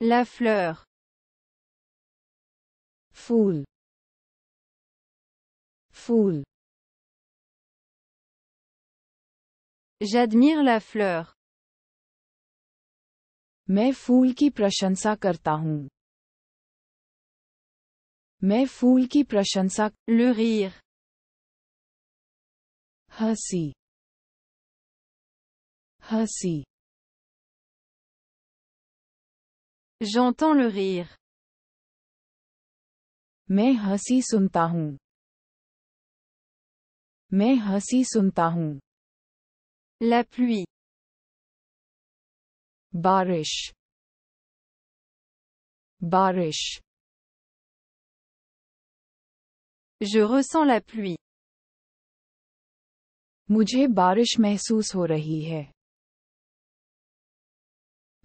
La fleur. Foule. Foule. J'admire la fleur. Mais foule qui prashansa karta hun. Mais foule qui prashansa. Le rire. hussy. hussy. J'entends le rire. Mais hasi suntahu. Mais hasi suntahu. La pluie. Barish. Barish. Je ressens la pluie. Mujhe barish mehsous ho rahi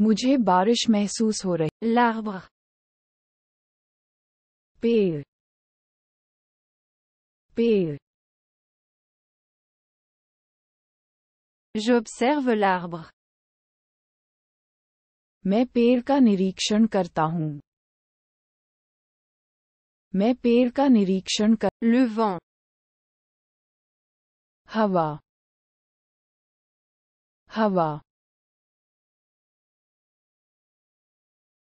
मुझे बारिश महसूस हो रही लावा पेड़ पेड़ J'observe l'arbre. मैं पेड़ का निरीक्षण करता हूँ मैं पेड़ का निरीक्षण कर लुवा हवा हवा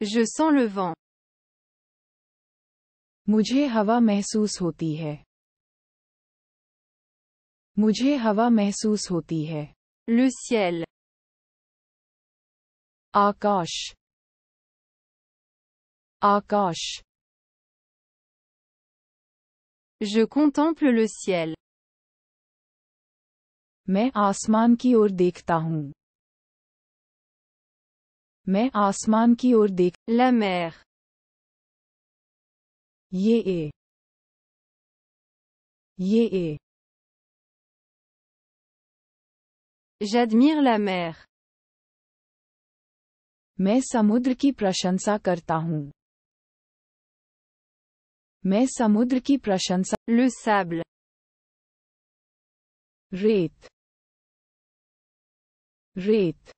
Je sens le vent. मुझे हवा महसूस होती है मुझे Le ciel. आकाश आकाश Je contemple le ciel. मैं आसमान की ओर देखता मैं आसमान की ओर देख La ये ए ये ए J'admire la mer. मैं समुद्र की प्रशंसा करता हूँ मैं समुद्र की प्रशंसा Le sable. रेत रेत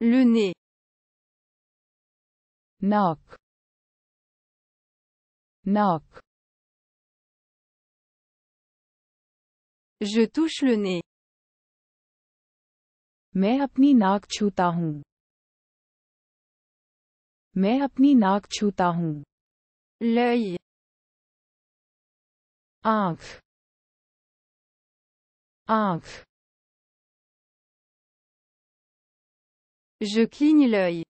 Le nez. Knock. Knock. Je touche le nez. Mehapni apni naak छूता hoon. Main L'œil. naak Je cligne l'œil.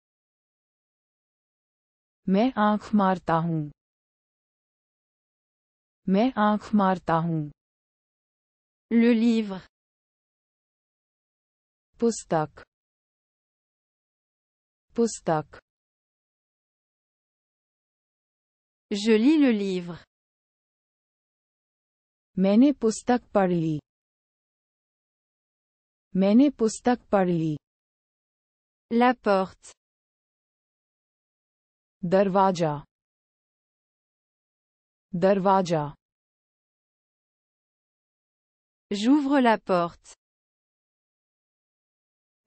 Mais ankh marta hun. Mais ankh marta Le livre. Pustak. Pustak. Je lis le livre. Mene pustak parli. Mene pustak parli. La porte. Darwaja. Darwaja. J'ouvre la porte.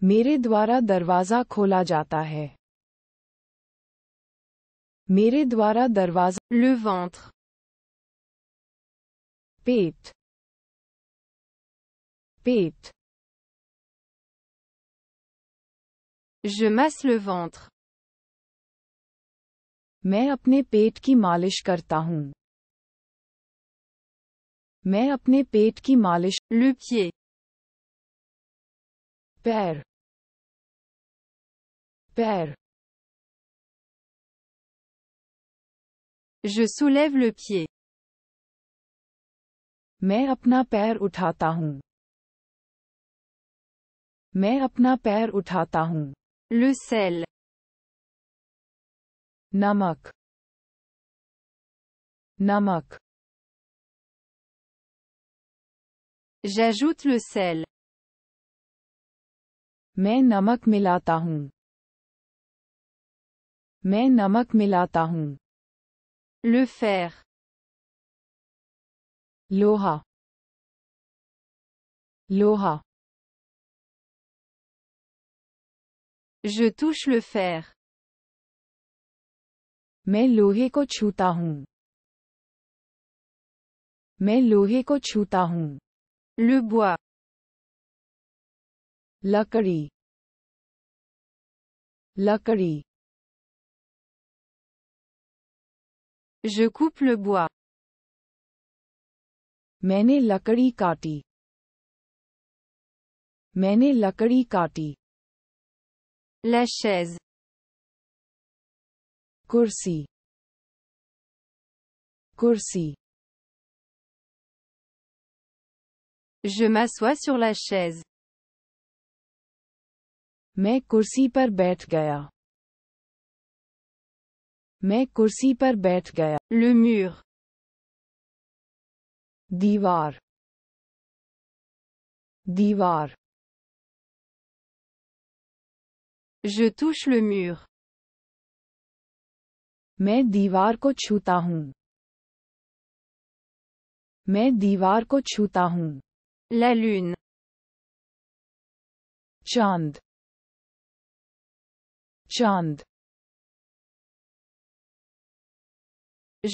मेरे द्वारा दरवाजा खोला जाता है मेरे द्वारा दरवाजा Le ventre. पेट पेट Je masse le ventre. मैं अपने पेट की मालिश करता हूँ मैं अपने पेट की मालिश लुपिए पैर पैर Je soulève le pied. मैं अपना पैर उठाता हूँ मैं अपना पैर उठाता हूँ Le sel. Namak. Namak. J'ajoute le sel. Main namak milata hun. Main namak milata hun. Le fer. Loha. Loha. Je touche le fer. मैं लोहे को छूता हूँ मैं लोहे को छूता हूँ लुबुआ लकड़ी लकड़ी Je coupe le bois. मैंने लकड़ी काटी मैंने लकड़ी काटी La chaise. Kursi. Kursi. Je m'assois sur la chaise. Mais kursi par bête Mais kursi par bête Le mur. Divar. Divar. Je touche le mur. मैं दीवार को छूता हूँ मैं दीवार को छूता हूँ La lune. चांद चांद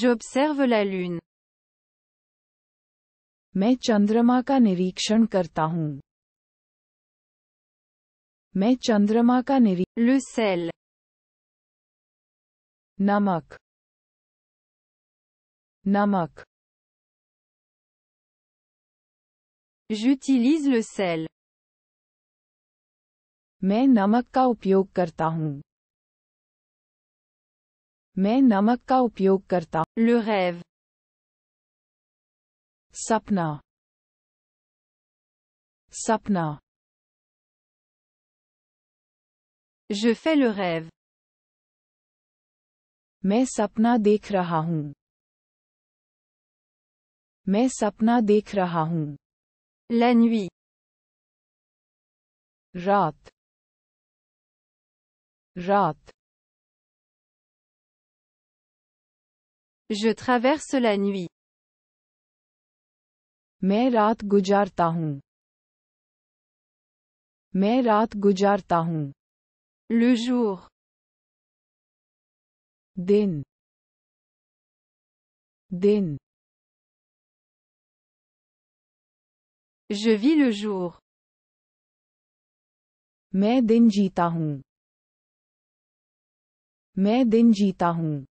J'observe la lune. मैं चंद्रमा का निरीक्षण करता हूँ मैं चंद्रमा का निरी लुसेल नमक नमक J'utilise लुसेल मैं नमक का उपयोग करता हूँ मैं नमक का उपयोग करता हूँ Le rêve. सपना सपना Je fais le rêve. Main sapna dekh raha hun. Main sapna dekh raha La nuit. Rat. Rat. Je traverse la nuit. Main raat gujarta Mes Main raat le jour. Din. Din. Je vis le jour. Mais din jita Mais din jita